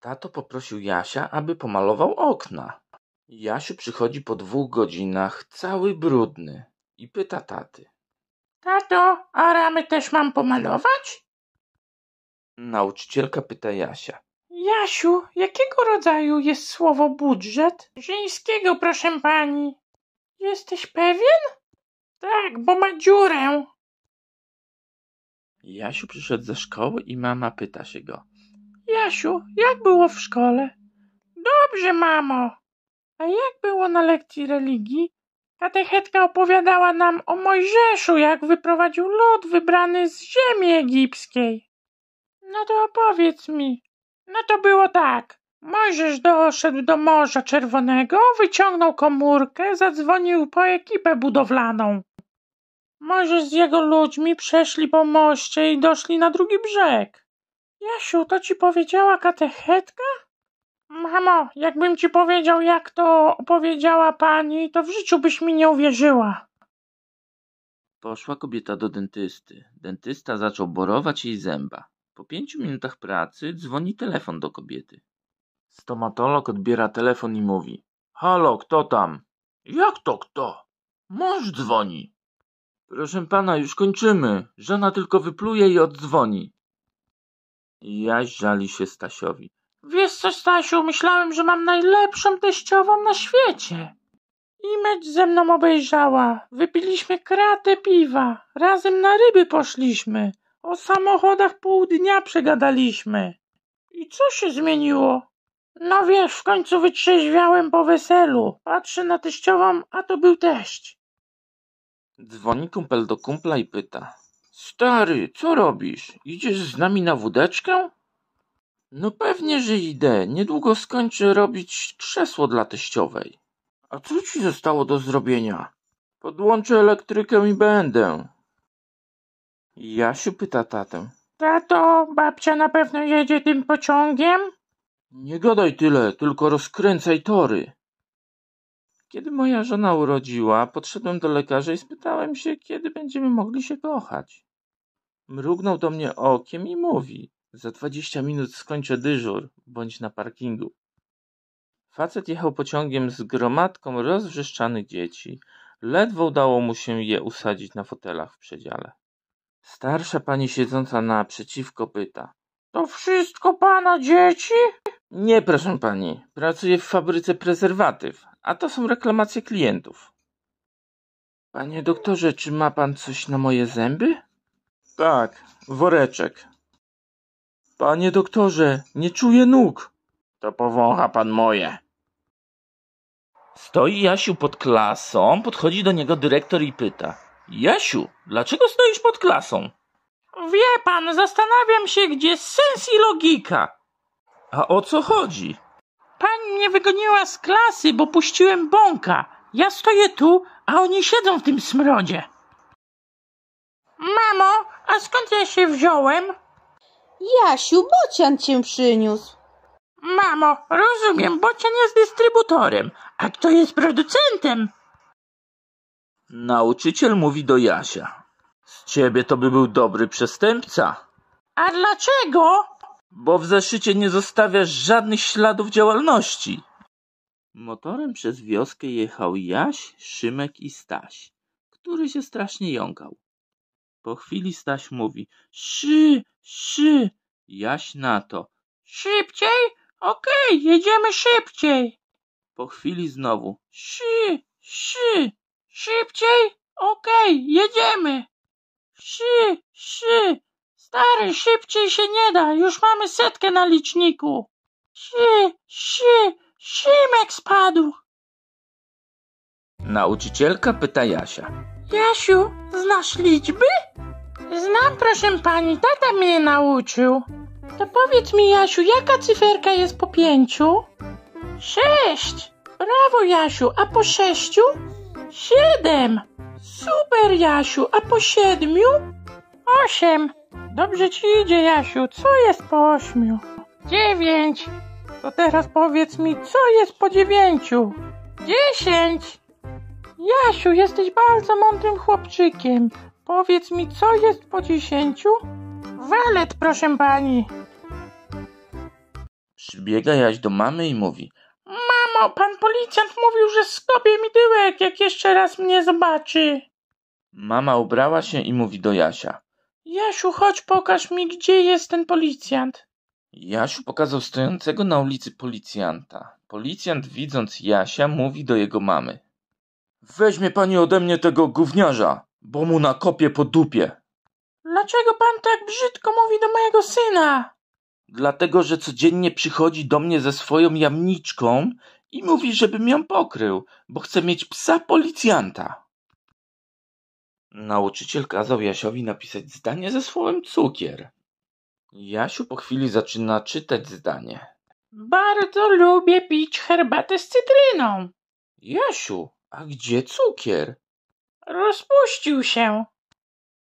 Tato poprosił Jasia, aby pomalował okna. Jasiu przychodzi po dwóch godzinach, cały brudny i pyta taty. Tato, a ramy też mam pomalować? Nauczycielka pyta Jasia. Jasiu, jakiego rodzaju jest słowo budżet? Żeńskiego, proszę pani. Jesteś pewien? Tak, bo ma dziurę. Jasiu przyszedł ze szkoły i mama pyta się go. Jasiu, jak było w szkole? Dobrze, mamo. A jak było na lekcji religii? Katechetka opowiadała nam o Mojżeszu, jak wyprowadził lud wybrany z ziemi egipskiej. No to opowiedz mi. No to było tak. Mojżesz doszedł do Morza Czerwonego, wyciągnął komórkę, zadzwonił po ekipę budowlaną. Mojżesz z jego ludźmi przeszli po moście i doszli na drugi brzeg. Jasiu, to ci powiedziała katechetka? Mamo, jakbym ci powiedział, jak to opowiedziała pani, to w życiu byś mi nie uwierzyła. Poszła kobieta do dentysty. Dentysta zaczął borować jej zęba. Po pięciu minutach pracy dzwoni telefon do kobiety. Stomatolog odbiera telefon i mówi: Halo, kto tam? Jak to kto? Mąż dzwoni. Proszę pana, już kończymy. Żona tylko wypluje i oddzwoni. Jaś żali się Stasiowi. Wiesz co, Stasiu, myślałem, że mam najlepszą teściową na świecie. I mecz ze mną obejrzała. Wypiliśmy kratę piwa. Razem na ryby poszliśmy. O samochodach pół dnia przegadaliśmy. I co się zmieniło? No wiesz, w końcu wytrzeźwiałem po weselu. Patrzę na teściową, a to był teść. Dzwoni kumpel do kumpla i pyta. Stary, co robisz? Idziesz z nami na wódeczkę? No pewnie, że idę. Niedługo skończę robić krzesło dla teściowej. A co ci zostało do zrobienia? Podłączę elektrykę i będę. Jasiu pyta tatę. Tato, babcia na pewno jedzie tym pociągiem? Nie gadaj tyle, tylko rozkręcaj tory. Kiedy moja żona urodziła, podszedłem do lekarza i spytałem się, kiedy będziemy mogli się kochać. Mrugnął do mnie okiem i mówi: Za dwadzieścia minut skończę dyżur, bądź na parkingu. Facet jechał pociągiem z gromadką rozwrzeszczanych dzieci. Ledwo udało mu się je usadzić na fotelach w przedziale. Starsza pani siedząca naprzeciwko pyta: To wszystko pana dzieci? Nie, proszę pani. Pracuję w fabryce prezerwatyw, a to są reklamacje klientów. Panie doktorze, czy ma pan coś na moje zęby? Tak, woreczek. Panie doktorze, nie czuję nóg. To powącha pan moje. Stoi Jasiu pod klasą, podchodzi do niego dyrektor i pyta. Jasiu, dlaczego stoisz pod klasą? Wie pan, zastanawiam się, gdzie sens i logika. A o co chodzi? Pani mnie wygoniła z klasy, bo puściłem bąka. Ja stoję tu, a oni siedzą w tym smrodzie. Mamo, a skąd ja się wziąłem? Jasiu, bocian cię przyniósł. Mamo, rozumiem, bocian jest dystrybutorem, a kto jest producentem? Nauczyciel mówi do Jasia. Z ciebie to by był dobry przestępca. A dlaczego? Bo w zeszycie nie zostawiasz żadnych śladów działalności. Motorem przez wioskę jechał Jaś, Szymek i Staś, który się strasznie jąkał. Po chwili Staś mówi: Szy, szy. Jaś na to: Szybciej? Okej, jedziemy szybciej. Po chwili znowu: Szy, szy. Szybciej? Okej, jedziemy. Szy, szy. Stary, szybciej się nie da, już mamy setkę na liczniku. Szy, szy, Szymek spadł. Nauczycielka pyta Jasia. Jasiu, znasz liczby? Znam, proszę pani, tata mnie nauczył. To powiedz mi, Jasiu, jaka cyferka jest po pięciu? Sześć! Brawo, Jasiu, a po sześciu? Siedem! Super, Jasiu, a po siedmiu? Osiem! Dobrze ci idzie, Jasiu, co jest po ośmiu? Dziewięć! To teraz powiedz mi, co jest po dziewięciu? Dziesięć! Jasiu, jesteś bardzo mądrym chłopczykiem. Powiedz mi, co jest po dziesięciu? Walet, proszę pani. Przybiega Jaś do mamy i mówi. Mamo, pan policjant mówił, że skopie mi tyłek, jak jeszcze raz mnie zobaczy. Mama ubrała się i mówi do Jasia. Jasiu, chodź pokaż mi, gdzie jest ten policjant. Jasiu pokazał stojącego na ulicy policjanta. Policjant widząc Jasia mówi do jego mamy. Weźmie pani ode mnie tego gówniarza, bo mu nakopię po dupie. Dlaczego pan tak brzydko mówi do mojego syna? Dlatego, że codziennie przychodzi do mnie ze swoją jamniczką i mówi, żebym ją pokrył, bo chce mieć psa policjanta. Nauczyciel kazał Jasiowi napisać zdanie ze słowem cukier. Jasiu po chwili zaczyna czytać zdanie. Bardzo lubię pić herbatę z cytryną. Jasiu, a gdzie cukier? Rozpuścił się.